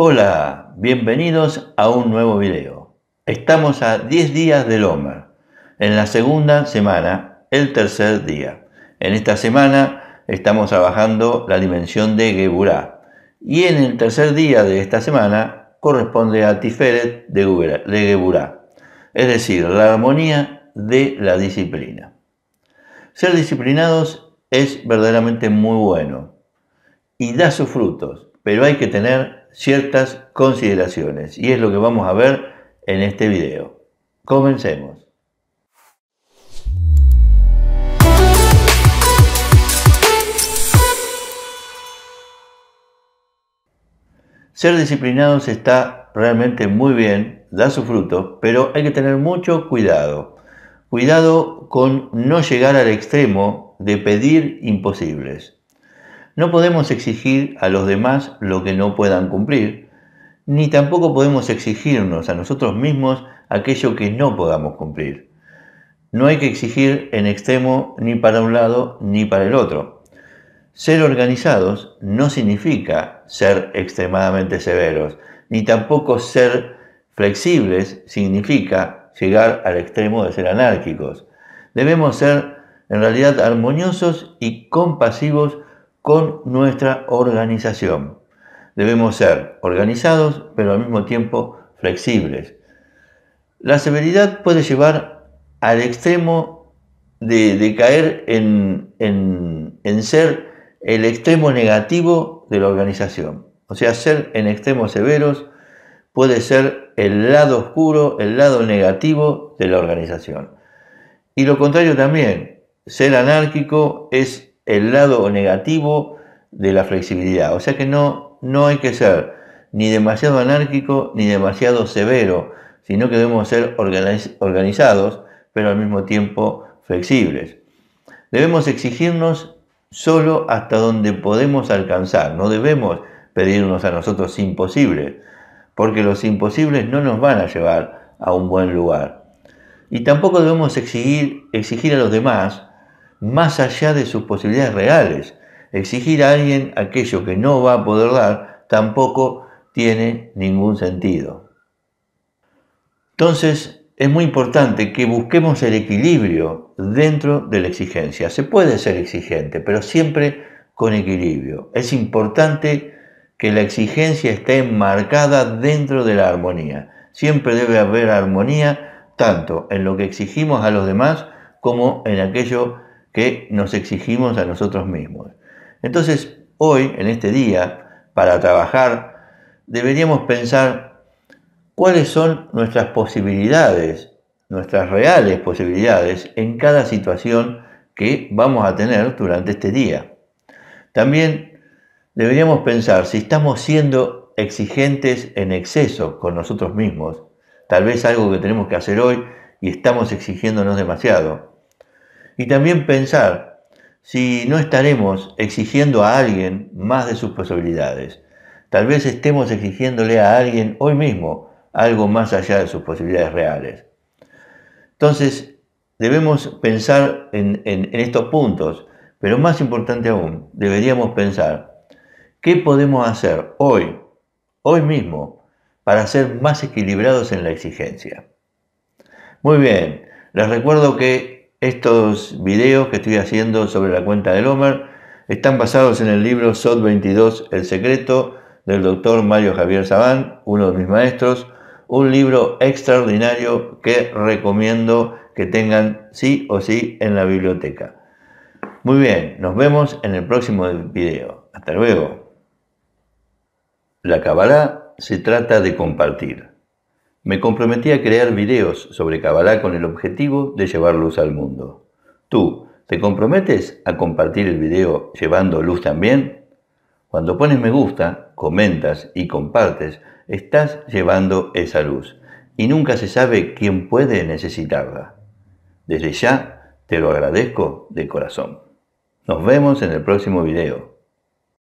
Hola, bienvenidos a un nuevo video. Estamos a 10 días del Omer, en la segunda semana, el tercer día. En esta semana estamos trabajando la dimensión de Geburá y en el tercer día de esta semana corresponde a Tiferet de Geburá, es decir, la armonía de la disciplina. Ser disciplinados es verdaderamente muy bueno y da sus frutos pero hay que tener ciertas consideraciones y es lo que vamos a ver en este video. Comencemos. Ser disciplinados está realmente muy bien, da su fruto, pero hay que tener mucho cuidado. Cuidado con no llegar al extremo de pedir imposibles. No podemos exigir a los demás lo que no puedan cumplir, ni tampoco podemos exigirnos a nosotros mismos aquello que no podamos cumplir. No hay que exigir en extremo ni para un lado ni para el otro. Ser organizados no significa ser extremadamente severos, ni tampoco ser flexibles significa llegar al extremo de ser anárquicos. Debemos ser en realidad armoniosos y compasivos con nuestra organización. Debemos ser organizados, pero al mismo tiempo flexibles. La severidad puede llevar al extremo de, caer en, en ser el extremo negativo de la organización. O sea, ser en extremos severos puede ser el lado oscuro, el lado negativo de la organización. Y lo contrario también, ser anárquico es el lado negativo de la flexibilidad. O sea que no, no hay que ser ni demasiado anárquico ni demasiado severo, sino que debemos ser organizados, pero al mismo tiempo flexibles. Debemos exigirnos solo hasta donde podemos alcanzar, no debemos pedirnos a nosotros imposibles, porque los imposibles no nos van a llevar a un buen lugar. Y tampoco debemos exigir, exigir a los demás más allá de sus posibilidades reales. Exigir a alguien aquello que no va a poder dar tampoco tiene ningún sentido. Entonces, es muy importante que busquemos el equilibrio dentro de la exigencia. Se puede ser exigente, pero siempre con equilibrio. Es importante que la exigencia esté enmarcada dentro de la armonía. Siempre debe haber armonía tanto en lo que exigimos a los demás como en aquello que nos exigimos a nosotros mismos. Entonces, hoy, en este día, para trabajar, deberíamos pensar cuáles son nuestras posibilidades, nuestras reales posibilidades en cada situación que vamos a tener durante este día. También deberíamos pensar si estamos siendo exigentes en exceso con nosotros mismos, tal vez algo que tenemos que hacer hoy y estamos exigiéndonos demasiado. Y también pensar si no estaremos exigiendo a alguien más de sus posibilidades. Tal vez estemos exigiéndole a alguien hoy mismo algo más allá de sus posibilidades reales. Entonces, debemos pensar en, estos puntos, pero más importante aún, deberíamos pensar qué podemos hacer hoy, hoy mismo, para ser más equilibrados en la exigencia. Muy bien, les recuerdo que estos videos que estoy haciendo sobre la cuenta del Homer están basados en el libro SOT 22, El secreto, del doctor Mario Javier Sabán, uno de mis maestros, un libro extraordinario que recomiendo que tengan sí o sí en la biblioteca. Muy bien, nos vemos en el próximo video. Hasta luego. La cabalá se trata de compartir. Me comprometí a crear videos sobre Kabbalah con el objetivo de llevar luz al mundo. Tú, ¿te comprometes a compartir el video llevando luz también? Cuando pones me gusta, comentas y compartes, estás llevando esa luz y nunca se sabe quién puede necesitarla. Desde ya te lo agradezco de corazón. Nos vemos en el próximo video.